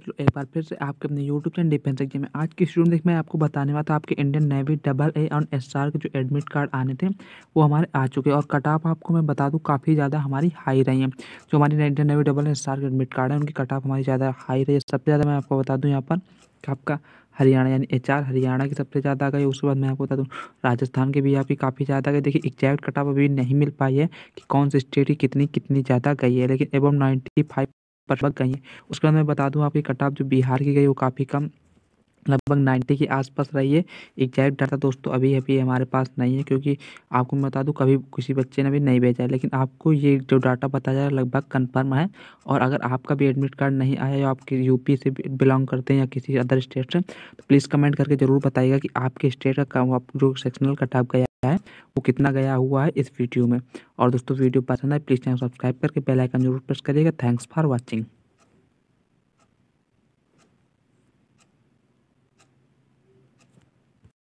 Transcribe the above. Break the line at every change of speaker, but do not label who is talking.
hello एक बार फिर से आपके अपने यूट्यूब चैनल डिफेंस एग्जाम में आज की स्टूडेंट देख मैं आपको बताने वाला था आपके इंडियन नेवी डबल ए और एस के जो एडमिट कार्ड आने थे वो हमारे आ चुके हैं और कट ऑफ आपको मैं बता दूँ काफ़ी ज़्यादा हमारी हाई रही है जो हमारी इंडियन नेवी डबल एस के एडमिट कार्ड है उनकी कट ऑफ हमारी ज़्यादा हाई रही है सबसे ज़्यादा मैं आपको बता दूँ यहाँ पर आपका हरियाणा यानी एच आर हरियाणा की सबसे ज़्यादा गई उसके बाद मैं आपको बता दूँ राजस्थान के भी यहाँ पर काफ़ी ज़्यादा गई देखिए एग्जैक्ट कट ऑफ अभी नहीं मिल पाई है कि कौन सी स्टेट की कितनी कितनी ज़्यादा गई है लेकिन एवं नाइन्टी फाइव लगभग गई है उसके बाद मैं बता दूं आपकी कट ऑफ जो बिहार की गई वो काफ़ी कम लगभग नाइन्टी के आसपास रही है एग्जैक्ट डाटा दोस्तों अभी अभी हमारे पास नहीं है क्योंकि आपको मैं बता दूं कभी किसी बच्चे ने अभी नहीं भेजा है लेकिन आपको ये जो डाटा बताया जा रहा है लगभग कंफर्म है और अगर आपका भी एडमिट कार्ड नहीं आया या आपके यूपी से बिलोंग करते हैं या किसी अदर स्टेट से तो प्लीज़ कमेंट करके ज़रूर बताइएगा कि आपके स्टेट का जो सेक्शनल कटाप गया है वो कितना गया हुआ है इस वीडियो में और दोस्तों वीडियो पसंद आए प्लीज़ चैनल सब्सक्राइब करके बेल आइकन जरूर प्रेस करिएगा थैंक्स फॉर वाचिंग